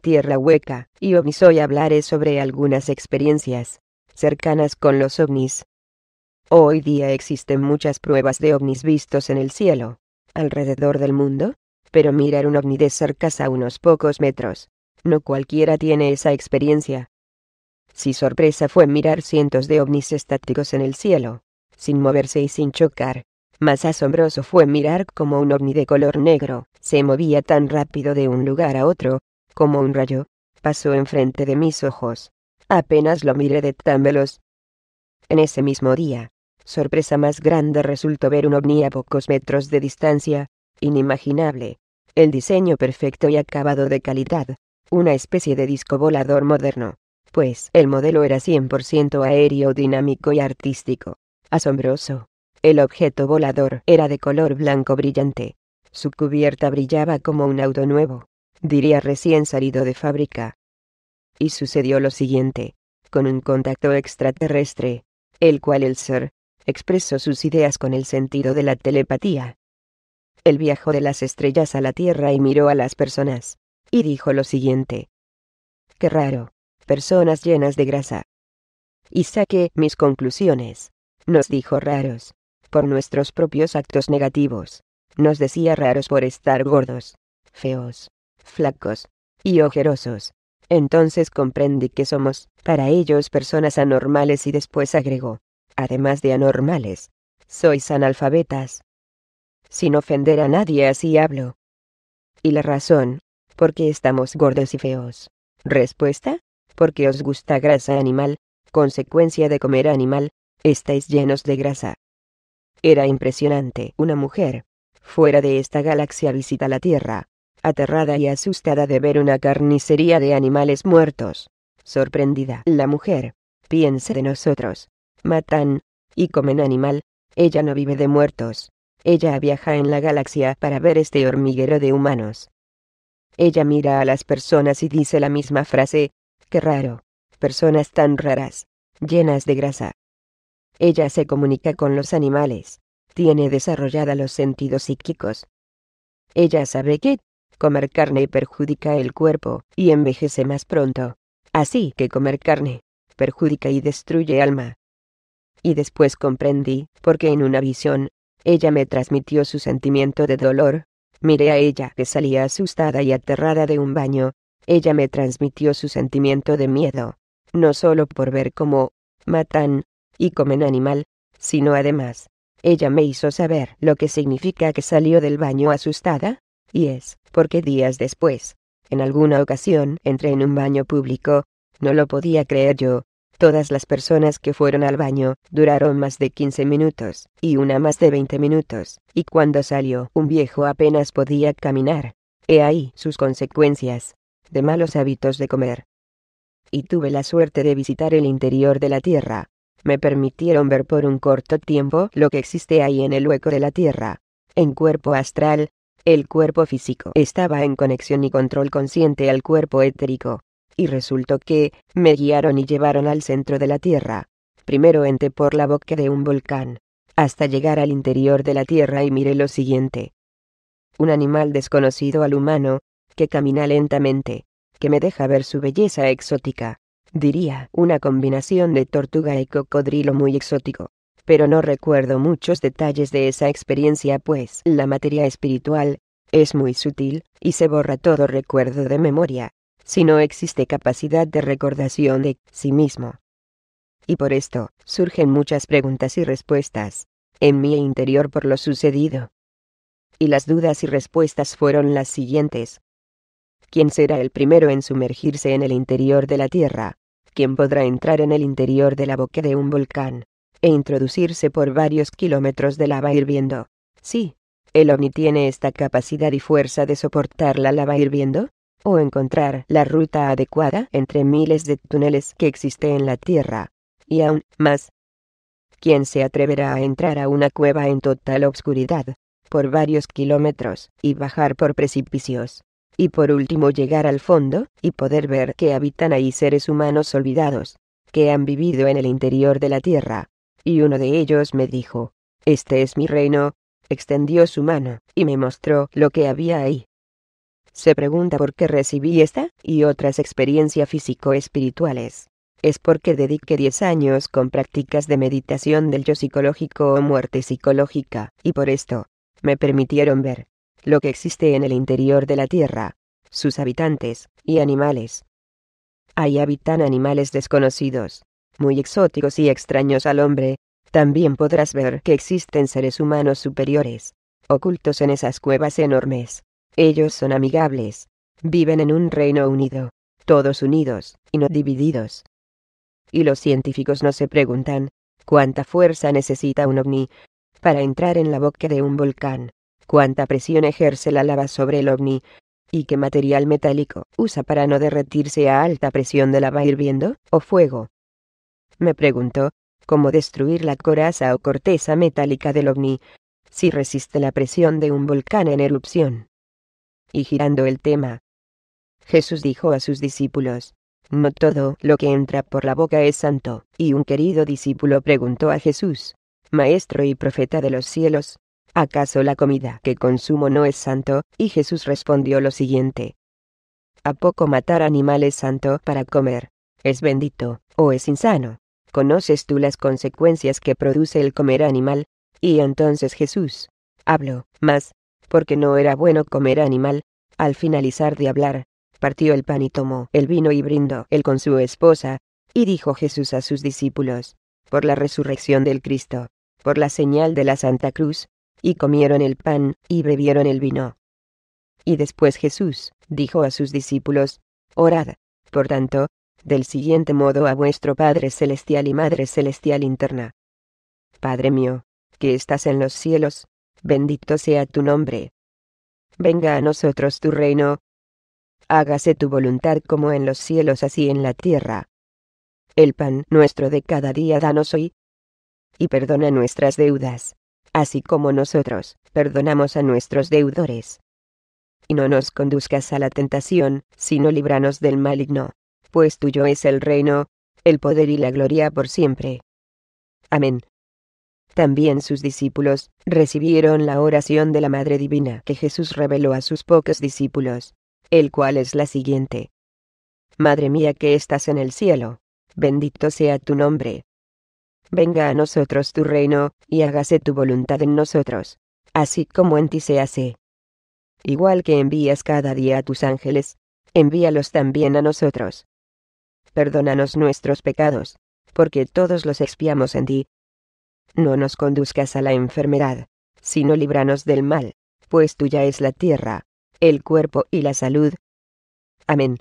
Tierra Hueca, y ovnis hoy hablaré sobre algunas experiencias cercanas con los ovnis. Hoy día existen muchas pruebas de ovnis vistos en el cielo, alrededor del mundo, pero mirar un ovni de cerca a unos pocos metros. No cualquiera tiene esa experiencia. Si sorpresa fue mirar cientos de ovnis estáticos en el cielo, sin moverse y sin chocar, más asombroso fue mirar cómo un ovni de color negro se movía tan rápido de un lugar a otro, como un rayo, pasó enfrente de mis ojos. Apenas lo miré de tan veloz. En ese mismo día, sorpresa más grande resultó ver un ovni a pocos metros de distancia, inimaginable. El diseño perfecto y acabado de calidad, una especie de disco volador moderno pues el modelo era 100% aéreo dinámico y artístico. Asombroso. El objeto volador era de color blanco brillante. Su cubierta brillaba como un auto nuevo, diría recién salido de fábrica. Y sucedió lo siguiente, con un contacto extraterrestre, el cual el ser expresó sus ideas con el sentido de la telepatía. Él viajó de las estrellas a la Tierra y miró a las personas, y dijo lo siguiente. Qué raro, personas llenas de grasa. Y saqué mis conclusiones. Nos dijo raros, por nuestros propios actos negativos. Nos decía raros por estar gordos, feos, flacos y ojerosos. Entonces comprendí que somos, para ellos, personas anormales y después agregó, además de anormales, sois analfabetas. Sin ofender a nadie así hablo. ¿Y la razón? qué estamos gordos y feos. Respuesta, porque os gusta grasa animal, consecuencia de comer animal, estáis llenos de grasa. Era impresionante. Una mujer, fuera de esta galaxia, visita la Tierra, aterrada y asustada de ver una carnicería de animales muertos. Sorprendida, la mujer, piensa de nosotros. Matan, y comen animal, ella no vive de muertos. Ella viaja en la galaxia para ver este hormiguero de humanos. Ella mira a las personas y dice la misma frase, Qué raro. Personas tan raras, llenas de grasa. Ella se comunica con los animales. Tiene desarrollada los sentidos psíquicos. Ella sabe que comer carne perjudica el cuerpo y envejece más pronto. Así que comer carne perjudica y destruye alma. Y después comprendí, porque en una visión, ella me transmitió su sentimiento de dolor. Miré a ella que salía asustada y aterrada de un baño, ella me transmitió su sentimiento de miedo, no solo por ver cómo matan y comen animal, sino además, ella me hizo saber lo que significa que salió del baño asustada, y es porque días después, en alguna ocasión entré en un baño público, no lo podía creer yo, todas las personas que fueron al baño duraron más de 15 minutos, y una más de 20 minutos, y cuando salió un viejo apenas podía caminar. He ahí sus consecuencias de malos hábitos de comer. Y tuve la suerte de visitar el interior de la Tierra. Me permitieron ver por un corto tiempo lo que existe ahí en el hueco de la Tierra. En cuerpo astral, el cuerpo físico estaba en conexión y control consciente al cuerpo etérico. Y resultó que, me guiaron y llevaron al centro de la Tierra. Primero entré por la boca de un volcán, hasta llegar al interior de la Tierra y miré lo siguiente. Un animal desconocido al humano, que camina lentamente, que me deja ver su belleza exótica. Diría, una combinación de tortuga y cocodrilo muy exótico. Pero no recuerdo muchos detalles de esa experiencia, pues la materia espiritual es muy sutil, y se borra todo recuerdo de memoria, si no existe capacidad de recordación de sí mismo. Y por esto, surgen muchas preguntas y respuestas, en mi interior por lo sucedido. Y las dudas y respuestas fueron las siguientes. ¿Quién será el primero en sumergirse en el interior de la Tierra? ¿Quién podrá entrar en el interior de la boca de un volcán? E introducirse por varios kilómetros de lava hirviendo. Sí, el ovni tiene esta capacidad y fuerza de soportar la lava hirviendo, o encontrar la ruta adecuada entre miles de túneles que existe en la Tierra. Y aún más, ¿quién se atreverá a entrar a una cueva en total oscuridad, por varios kilómetros, y bajar por precipicios, y por último llegar al fondo, y poder ver que habitan ahí seres humanos olvidados, que han vivido en el interior de la tierra. Y uno de ellos me dijo, Este es mi reino, extendió su mano, y me mostró lo que había ahí. Se pregunta por qué recibí esta y otras experiencias físico-espirituales. Es porque dediqué diez años con prácticas de meditación del yo psicológico o muerte psicológica, y por esto, me permitieron ver lo que existe en el interior de la Tierra, sus habitantes, y animales. Ahí habitan animales desconocidos, muy exóticos y extraños al hombre, también podrás ver que existen seres humanos superiores, ocultos en esas cuevas enormes. Ellos son amigables, viven en un reino unido, todos unidos, y no divididos. Y los científicos no se preguntan, ¿cuánta fuerza necesita un ovni para entrar en la boca de un volcán? cuánta presión ejerce la lava sobre el ovni, y qué material metálico usa para no derretirse a alta presión de lava hirviendo o fuego. Me preguntó, ¿cómo destruir la coraza o corteza metálica del ovni, si resiste la presión de un volcán en erupción? Y girando el tema, Jesús dijo a sus discípulos, No todo lo que entra por la boca es santo, y un querido discípulo preguntó a Jesús, Maestro y profeta de los cielos, ¿acaso la comida que consumo no es santo? Y Jesús respondió lo siguiente. ¿A poco matar animales santo para comer? ¿Es bendito o es insano? ¿Conoces tú las consecuencias que produce el comer animal? Y entonces Jesús habló, más, porque no era bueno comer animal. Al finalizar de hablar, partió el pan y tomó el vino y brindó él con su esposa, y dijo Jesús a sus discípulos, por la resurrección del Cristo, por la señal de la Santa Cruz, y comieron el pan, y bebieron el vino. Y después Jesús, dijo a sus discípulos, Orad, por tanto, del siguiente modo a vuestro Padre Celestial y Madre Celestial interna. Padre mío, que estás en los cielos, bendito sea tu nombre. Venga a nosotros tu reino. Hágase tu voluntad como en los cielos así en la tierra. El pan nuestro de cada día danos hoy. Y perdona nuestras deudas, así como nosotros perdonamos a nuestros deudores. Y no nos conduzcas a la tentación, sino líbranos del maligno, pues tuyo es el reino, el poder y la gloria por siempre. Amén. También sus discípulos recibieron la oración de la Madre Divina que Jesús reveló a sus pocos discípulos, el cual es la siguiente. Madre mía que estás en el cielo, bendito sea tu nombre venga a nosotros tu reino, y hágase tu voluntad en nosotros, así como en ti se hace. Igual que envías cada día a tus ángeles, envíalos también a nosotros. Perdónanos nuestros pecados, porque todos los expiamos en ti. No nos conduzcas a la enfermedad, sino líbranos del mal, pues tuya es la tierra, el cuerpo y la salud. Amén.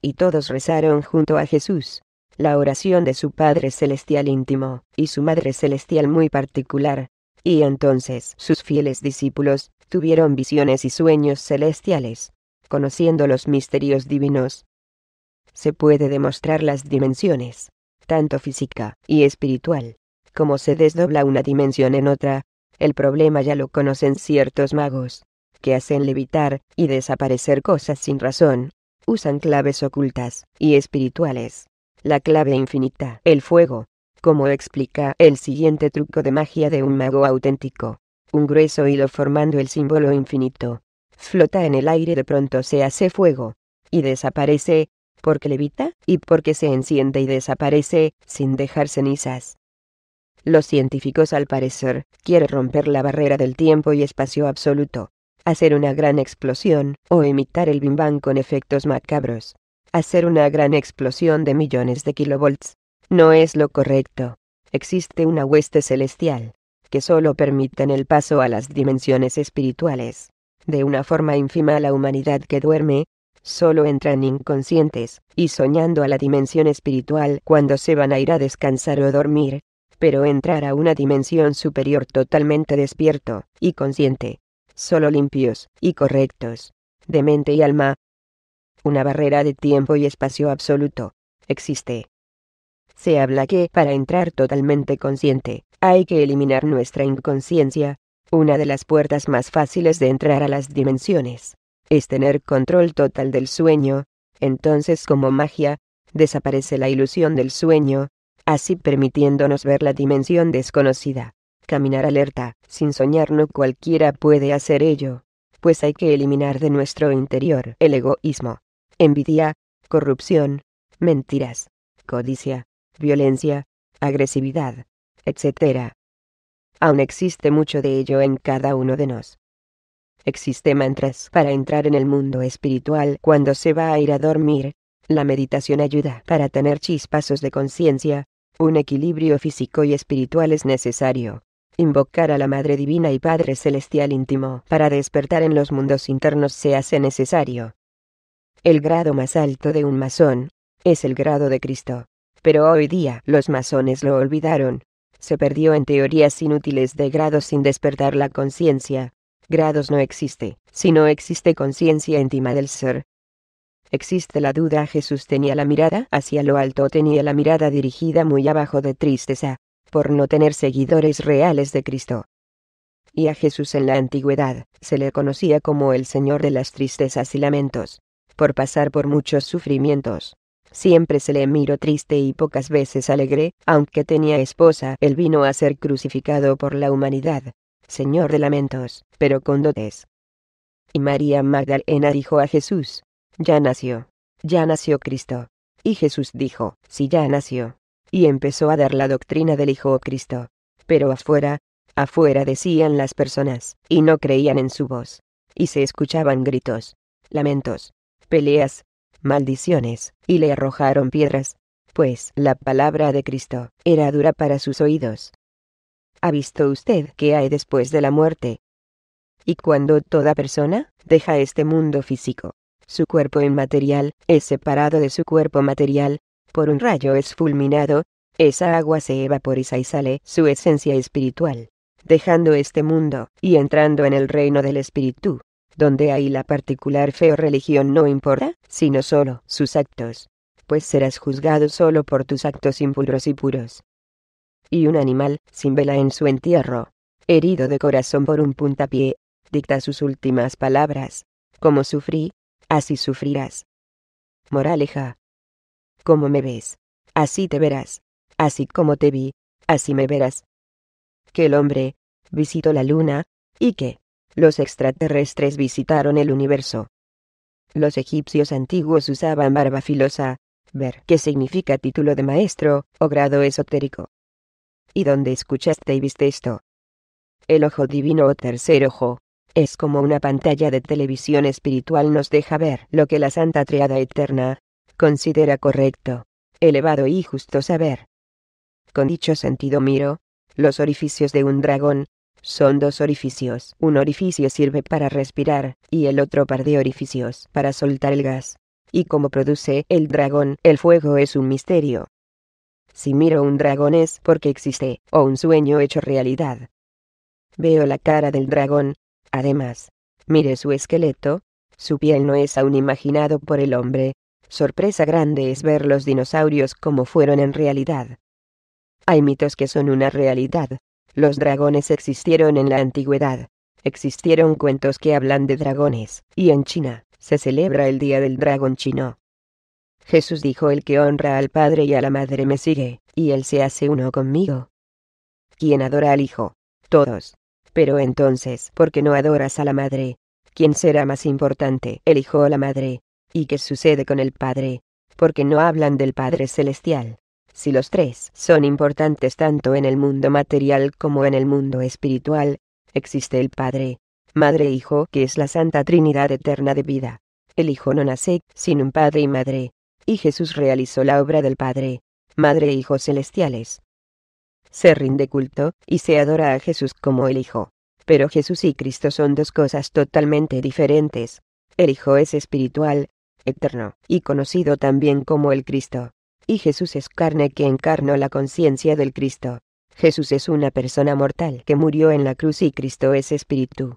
Y todos rezaron junto a Jesús la oración de su Padre Celestial íntimo, y su Madre Celestial muy particular. Y entonces sus fieles discípulos, tuvieron visiones y sueños celestiales, conociendo los misterios divinos. Se puede demostrar las dimensiones, tanto física y espiritual, como se desdobla una dimensión en otra. El problema ya lo conocen ciertos magos, que hacen levitar y desaparecer cosas sin razón, usan claves ocultas y espirituales la clave infinita, el fuego, como explica el siguiente truco de magia de un mago auténtico. Un grueso hilo formando el símbolo infinito. Flota en el aire de pronto se hace fuego. Y desaparece, porque levita, y porque se enciende y desaparece, sin dejar cenizas. Los científicos al parecer, quieren romper la barrera del tiempo y espacio absoluto. Hacer una gran explosión, o imitar el bimbang con efectos macabros hacer una gran explosión de millones de kilovolts. No es lo correcto. Existe una hueste celestial, que solo permiten el paso a las dimensiones espirituales. De una forma ínfima la humanidad que duerme, solo entran inconscientes, y soñando a la dimensión espiritual cuando se van a ir a descansar o dormir, pero entrar a una dimensión superior totalmente despierto, y consciente, solo limpios, y correctos, de mente y alma, una barrera de tiempo y espacio absoluto, existe. Se habla que para entrar totalmente consciente, hay que eliminar nuestra inconsciencia, una de las puertas más fáciles de entrar a las dimensiones, es tener control total del sueño, entonces como magia, desaparece la ilusión del sueño, así permitiéndonos ver la dimensión desconocida, caminar alerta, sin soñar no cualquiera puede hacer ello, pues hay que eliminar de nuestro interior el egoísmo, envidia, corrupción, mentiras, codicia, violencia, agresividad, etc. Aún existe mucho de ello en cada uno de nos. Existe mantras para entrar en el mundo espiritual cuando se va a ir a dormir. La meditación ayuda para tener chispazos de conciencia. Un equilibrio físico y espiritual es necesario. Invocar a la Madre Divina y Padre Celestial íntimo para despertar en los mundos internos se hace necesario. El grado más alto de un masón, es el grado de Cristo. Pero hoy día los masones lo olvidaron. Se perdió en teorías inútiles de grados sin despertar la conciencia. Grados no existe, si no existe conciencia íntima del ser. Existe la duda, Jesús tenía la mirada hacia lo alto, tenía la mirada dirigida muy abajo de tristeza, por no tener seguidores reales de Cristo. Y a Jesús en la antigüedad, se le conocía como el Señor de las tristezas y lamentos por pasar por muchos sufrimientos. Siempre se le miró triste y pocas veces alegre, aunque tenía esposa, él vino a ser crucificado por la humanidad, Señor de lamentos, pero con dotes. Y María Magdalena dijo a Jesús, Ya nació, ya nació Cristo. Y Jesús dijo, Si sí, ya nació. Y empezó a dar la doctrina del Hijo Cristo. Pero afuera, afuera decían las personas, y no creían en su voz. Y se escuchaban gritos, lamentos, peleas, maldiciones, y le arrojaron piedras, pues la palabra de Cristo era dura para sus oídos. ¿Ha visto usted qué hay después de la muerte? Y cuando toda persona deja este mundo físico, su cuerpo inmaterial es separado de su cuerpo material, por un rayo es fulminado, esa agua se evaporiza y sale su esencia espiritual, dejando este mundo y entrando en el reino del espíritu donde ahí la particular fe o religión no importa, sino solo sus actos, pues serás juzgado solo por tus actos impuros y puros. Y un animal, sin vela en su entierro, herido de corazón por un puntapié, dicta sus últimas palabras, como sufrí, así sufrirás. Moraleja. Como me ves, así te verás, así como te vi, así me verás. Que el hombre, visitó la luna, y que, los extraterrestres visitaron el universo. Los egipcios antiguos usaban barba filosa, ver qué significa título de maestro, o grado esotérico. ¿Y dónde escuchaste y viste esto? El ojo divino o tercer ojo, es como una pantalla de televisión espiritual nos deja ver lo que la Santa Triada Eterna, considera correcto, elevado y justo saber. Con dicho sentido miro, los orificios de un dragón, son dos orificios. Un orificio sirve para respirar, y el otro par de orificios para soltar el gas. Y como produce el dragón, el fuego es un misterio. Si miro un dragón es porque existe, o un sueño hecho realidad. Veo la cara del dragón. Además, mire su esqueleto. Su piel no es aún imaginado por el hombre. Sorpresa grande es ver los dinosaurios como fueron en realidad. Hay mitos que son una realidad, los dragones existieron en la antigüedad. Existieron cuentos que hablan de dragones, y en China, se celebra el Día del Dragón Chino. Jesús dijo el que honra al Padre y a la Madre me sigue, y él se hace uno conmigo. ¿Quién adora al Hijo? Todos. Pero entonces, ¿por qué no adoras a la Madre? ¿Quién será más importante, el Hijo o la Madre? ¿Y qué sucede con el Padre? Porque no hablan del Padre Celestial. Si los tres son importantes tanto en el mundo material como en el mundo espiritual, existe el Padre, Madre e Hijo que es la Santa Trinidad eterna de vida. El Hijo no nace sin un Padre y Madre, y Jesús realizó la obra del Padre, Madre e Hijo celestiales. Se rinde culto, y se adora a Jesús como el Hijo. Pero Jesús y Cristo son dos cosas totalmente diferentes. El Hijo es espiritual, eterno, y conocido también como el Cristo y Jesús es carne que encarnó la conciencia del Cristo. Jesús es una persona mortal que murió en la cruz y Cristo es espíritu.